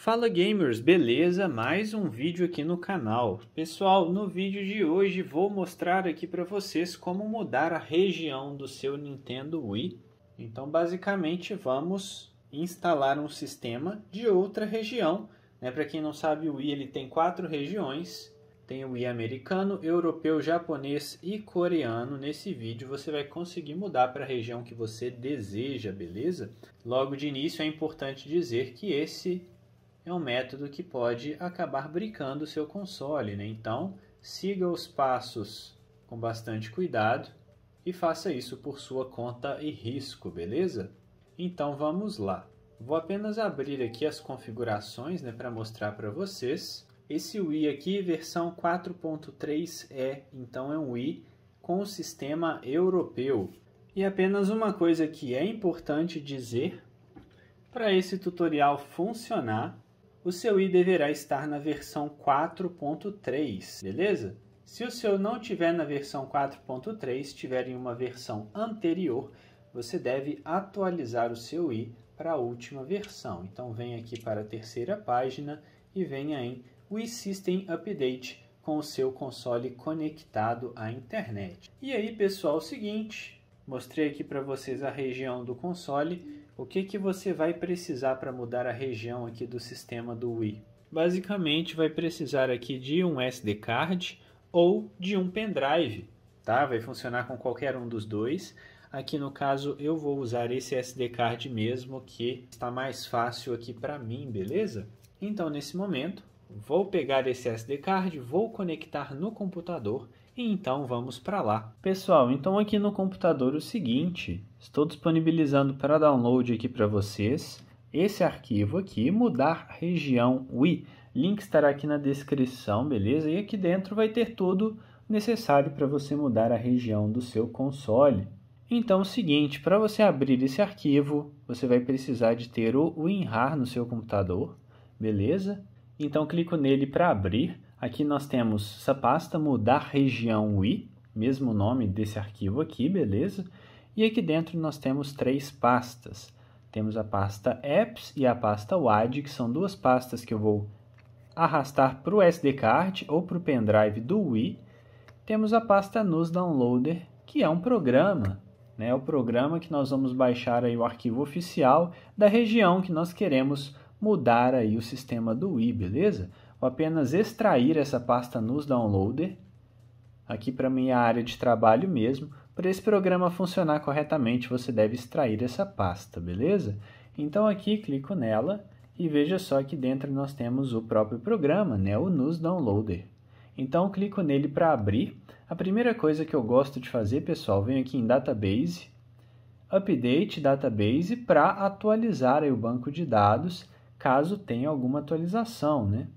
Fala gamers, beleza? Mais um vídeo aqui no canal. Pessoal, no vídeo de hoje vou mostrar aqui para vocês como mudar a região do seu Nintendo Wii. Então basicamente vamos instalar um sistema de outra região. Né? Para quem não sabe, o Wii ele tem quatro regiões. Tem o Wii americano, europeu, japonês e coreano. Nesse vídeo você vai conseguir mudar para a região que você deseja, beleza? Logo de início é importante dizer que esse é um método que pode acabar brincando o seu console, né? Então, siga os passos com bastante cuidado e faça isso por sua conta e risco, beleza? Então vamos lá. Vou apenas abrir aqui as configurações né, para mostrar para vocês. Esse Wii aqui, versão 4.3e, é, então é um Wii com o sistema europeu. E apenas uma coisa que é importante dizer, para esse tutorial funcionar, o seu i deverá estar na versão 4.3, beleza? Se o seu não tiver na versão 4.3, estiver em uma versão anterior, você deve atualizar o seu i para a última versão. Então vem aqui para a terceira página e venha em System Update com o seu console conectado à internet. E aí, pessoal, é o seguinte, mostrei aqui para vocês a região do console o que, que você vai precisar para mudar a região aqui do sistema do Wii? Basicamente, vai precisar aqui de um SD card ou de um pendrive, tá? Vai funcionar com qualquer um dos dois. Aqui no caso eu vou usar esse SD card mesmo que está mais fácil aqui para mim, beleza? Então nesse momento vou pegar esse SD card, vou conectar no computador então vamos para lá. Pessoal, então aqui no computador o seguinte, estou disponibilizando para download aqui para vocês esse arquivo aqui, mudar região UI. Link estará aqui na descrição, beleza? E aqui dentro vai ter tudo necessário para você mudar a região do seu console. Então, o seguinte, para você abrir esse arquivo, você vai precisar de ter o WinRAR no seu computador, beleza? Então, clico nele para abrir. Aqui nós temos essa pasta mudar região UI, mesmo nome desse arquivo aqui, beleza? E aqui dentro nós temos três pastas. Temos a pasta apps e a pasta WAD, que são duas pastas que eu vou arrastar para o SD card ou para o pendrive do Wii. Temos a pasta nos downloader, que é um programa, né? É o programa que nós vamos baixar aí o arquivo oficial da região que nós queremos mudar aí o sistema do Wii, beleza? Vou apenas extrair essa pasta nos downloader, aqui para minha área de trabalho mesmo. Para esse programa funcionar corretamente, você deve extrair essa pasta, beleza? Então aqui clico nela e veja só que dentro nós temos o próprio programa, né? o NUS Downloader. Então clico nele para abrir. A primeira coisa que eu gosto de fazer, pessoal, venho aqui em Database, Update Database para atualizar o banco de dados caso tenha alguma atualização, né?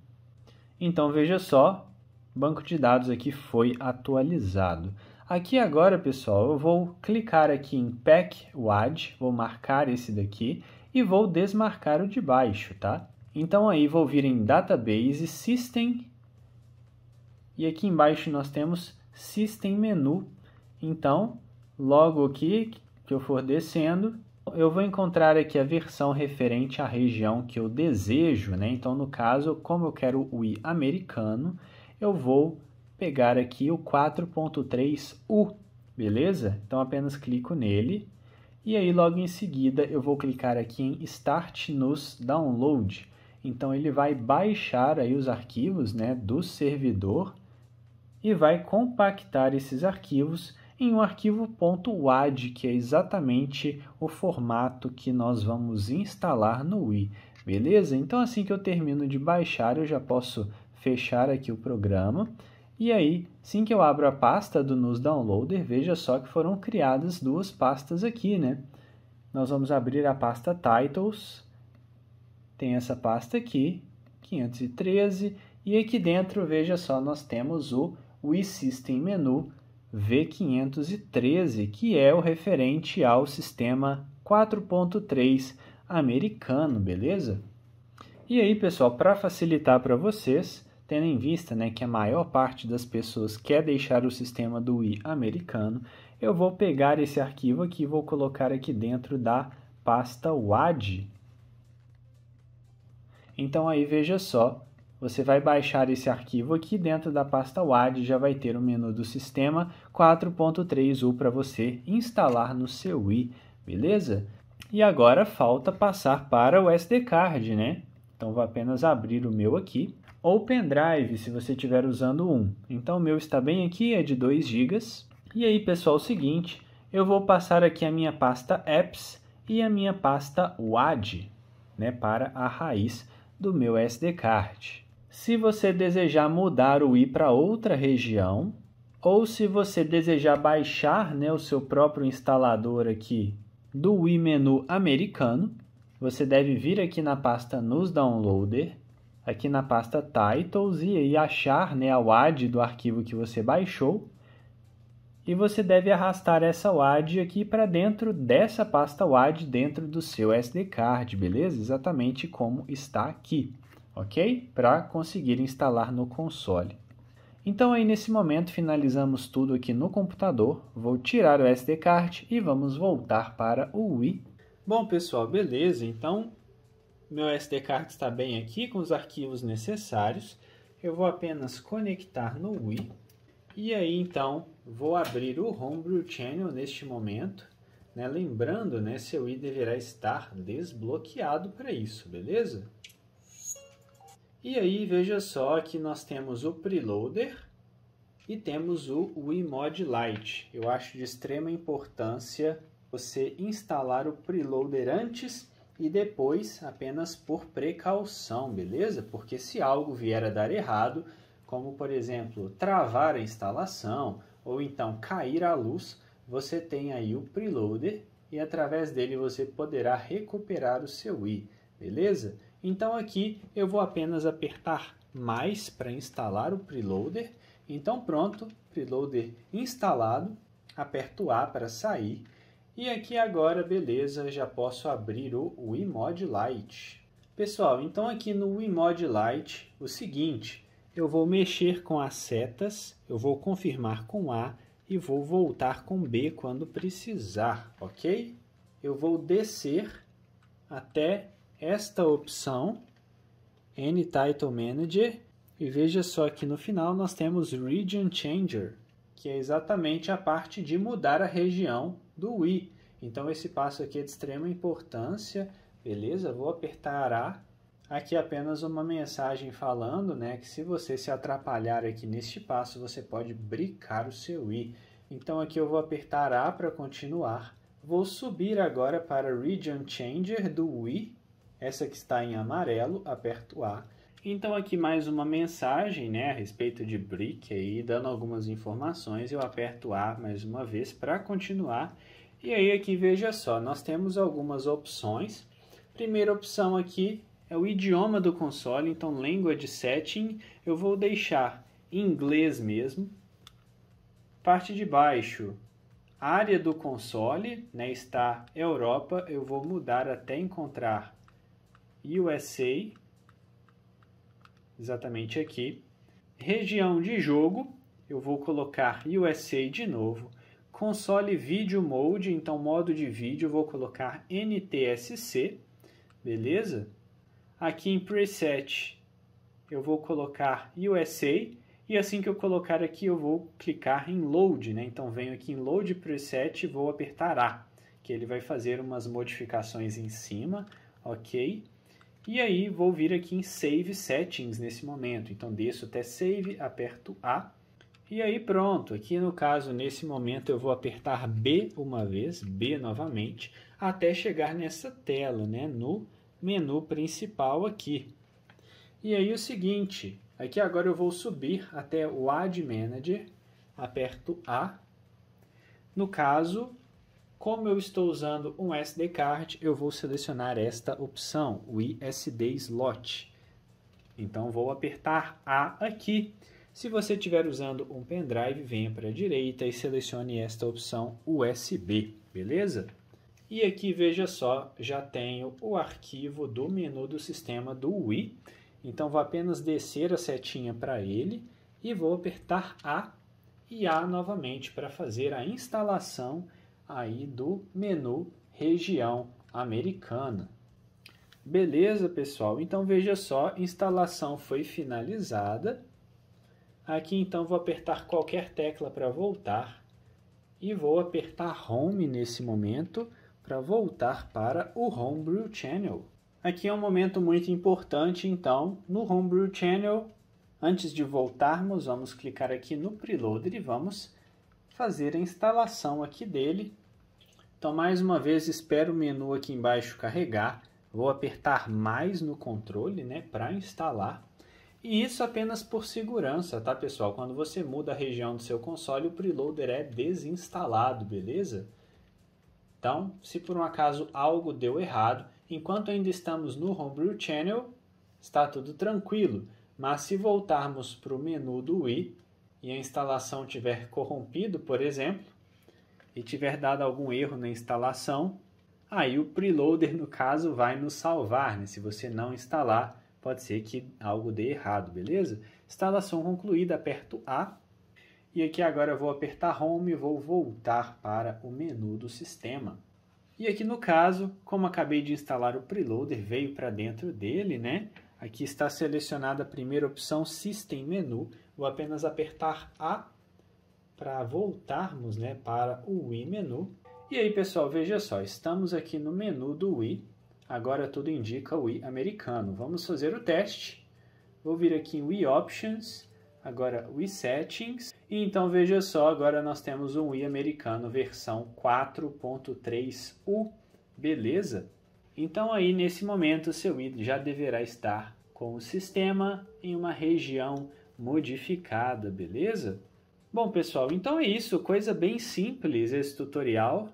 Então veja só, banco de dados aqui foi atualizado. Aqui agora, pessoal, eu vou clicar aqui em Pack WAD, vou marcar esse daqui e vou desmarcar o de baixo, tá? Então aí vou vir em Database, System, e aqui embaixo nós temos System Menu. Então, logo aqui que eu for descendo, eu vou encontrar aqui a versão referente à região que eu desejo, né? Então, no caso, como eu quero o I americano, eu vou pegar aqui o 4.3U, beleza? Então, apenas clico nele e aí logo em seguida eu vou clicar aqui em Start nos Download. Então, ele vai baixar aí os arquivos né, do servidor e vai compactar esses arquivos em um arquivo .wad, que é exatamente o formato que nós vamos instalar no Wii, beleza? Então assim que eu termino de baixar, eu já posso fechar aqui o programa. E aí, assim que eu abro a pasta do NUS Downloader, veja só que foram criadas duas pastas aqui, né? Nós vamos abrir a pasta Titles, tem essa pasta aqui, 513, e aqui dentro, veja só, nós temos o Wii System Menu, V513, que é o referente ao sistema 4.3 americano, beleza? E aí, pessoal, para facilitar para vocês, tendo em vista né, que a maior parte das pessoas quer deixar o sistema do Wii americano, eu vou pegar esse arquivo aqui e vou colocar aqui dentro da pasta WAD. Então aí veja só, você vai baixar esse arquivo aqui dentro da pasta WAD, já vai ter o menu do sistema 4.3U para você instalar no seu Wii, beleza? E agora falta passar para o SD card, né? Então vou apenas abrir o meu aqui, ou pendrive se você estiver usando um. Então o meu está bem aqui, é de 2 GB. E aí pessoal, é o seguinte, eu vou passar aqui a minha pasta apps e a minha pasta WAD, né, para a raiz do meu SD card. Se você desejar mudar o i para outra região, ou se você desejar baixar né, o seu próprio instalador aqui do Wii menu americano, você deve vir aqui na pasta nos downloader, aqui na pasta titles e aí achar né, a WAD do arquivo que você baixou e você deve arrastar essa WAD aqui para dentro dessa pasta WAD dentro do seu SD card, beleza? Exatamente como está aqui ok? Para conseguir instalar no console. Então aí nesse momento finalizamos tudo aqui no computador, vou tirar o SD card e vamos voltar para o Wii. Bom pessoal, beleza, então meu SD card está bem aqui com os arquivos necessários, eu vou apenas conectar no Wii e aí então vou abrir o Homebrew Channel neste momento, né? lembrando né, seu Wii deverá estar desbloqueado para isso, beleza? E aí, veja só que nós temos o preloader e temos o Wimod Lite. Eu acho de extrema importância você instalar o preloader antes e depois apenas por precaução, beleza? Porque se algo vier a dar errado, como por exemplo travar a instalação ou então cair a luz, você tem aí o preloader e através dele você poderá recuperar o seu Wii, beleza? Então aqui eu vou apenas apertar mais para instalar o preloader. Então pronto, preloader instalado, aperto A para sair. E aqui agora, beleza, já posso abrir o Wimod Lite. Pessoal, então aqui no Wimod Lite, o seguinte, eu vou mexer com as setas, eu vou confirmar com A e vou voltar com B quando precisar, ok? Eu vou descer até esta opção title Manager e veja só que no final nós temos Region Changer, que é exatamente a parte de mudar a região do Wii. Então esse passo aqui é de extrema importância, beleza? Vou apertar A. Aqui apenas uma mensagem falando né, que se você se atrapalhar aqui neste passo, você pode brincar o seu Wii. Então aqui eu vou apertar A para continuar. Vou subir agora para Region Changer do Wii essa que está em amarelo, aperto A. Então aqui mais uma mensagem né, a respeito de brick, aí, dando algumas informações. Eu aperto A mais uma vez para continuar. E aí aqui veja só, nós temos algumas opções. Primeira opção aqui é o idioma do console, então língua de setting, eu vou deixar inglês mesmo. Parte de baixo, área do console, né, está Europa, eu vou mudar até encontrar USA, exatamente aqui. Região de jogo, eu vou colocar USA de novo. Console Video Mode, então modo de vídeo, eu vou colocar NTSC, beleza? Aqui em Preset, eu vou colocar USA, e assim que eu colocar aqui, eu vou clicar em Load, né? Então venho aqui em Load Preset e vou apertar A, que ele vai fazer umas modificações em cima, ok? E aí vou vir aqui em Save Settings nesse momento. Então desço até Save, aperto A. E aí pronto, aqui no caso, nesse momento eu vou apertar B uma vez, B novamente, até chegar nessa tela, né, no menu principal aqui. E aí o seguinte, aqui agora eu vou subir até o Ad Manager, aperto A. No caso, como eu estou usando um SD card, eu vou selecionar esta opção, o ISD slot. Então vou apertar A aqui. Se você estiver usando um pendrive, venha para a direita e selecione esta opção USB, beleza? E aqui, veja só, já tenho o arquivo do menu do sistema do Wii. Então vou apenas descer a setinha para ele e vou apertar A e A novamente para fazer a instalação aí do menu região americana. Beleza, pessoal? Então veja só, instalação foi finalizada. Aqui então vou apertar qualquer tecla para voltar e vou apertar Home nesse momento para voltar para o Homebrew Channel. Aqui é um momento muito importante, então, no Homebrew Channel, antes de voltarmos, vamos clicar aqui no Preloader e vamos fazer a instalação aqui dele então, mais uma vez, espero o menu aqui embaixo carregar. Vou apertar mais no controle né, para instalar. E isso apenas por segurança, tá pessoal? Quando você muda a região do seu console, o preloader é desinstalado, beleza? Então, se por um acaso algo deu errado, enquanto ainda estamos no Homebrew Channel, está tudo tranquilo. Mas se voltarmos para o menu do Wii e a instalação tiver corrompido, por exemplo, e tiver dado algum erro na instalação, aí o preloader, no caso, vai nos salvar. Né? Se você não instalar, pode ser que algo dê errado, beleza? Instalação concluída, aperto A. E aqui agora eu vou apertar Home e vou voltar para o menu do sistema. E aqui no caso, como acabei de instalar o preloader, veio para dentro dele, né? Aqui está selecionada a primeira opção System Menu. Vou apenas apertar A para voltarmos né, para o Wii Menu. E aí, pessoal, veja só, estamos aqui no menu do Wii. Agora tudo indica o Wii americano. Vamos fazer o teste. Vou vir aqui em Wii Options, agora Wii Settings. E então veja só, agora nós temos um Wii americano versão 4.3U. Beleza? Então aí nesse momento seu Wii já deverá estar com o sistema em uma região modificada, beleza? Bom, pessoal, então é isso. Coisa bem simples esse tutorial.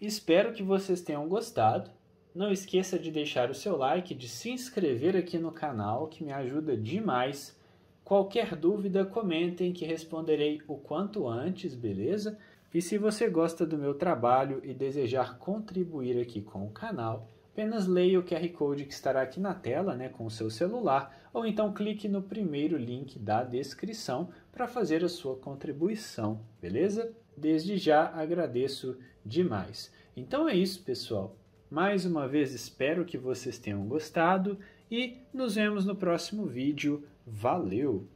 Espero que vocês tenham gostado. Não esqueça de deixar o seu like, de se inscrever aqui no canal, que me ajuda demais. Qualquer dúvida, comentem que responderei o quanto antes, beleza? E se você gosta do meu trabalho e desejar contribuir aqui com o canal, apenas leia o QR Code que estará aqui na tela né, com o seu celular, ou então clique no primeiro link da descrição para fazer a sua contribuição, beleza? Desde já agradeço demais. Então é isso, pessoal. Mais uma vez espero que vocês tenham gostado e nos vemos no próximo vídeo. Valeu!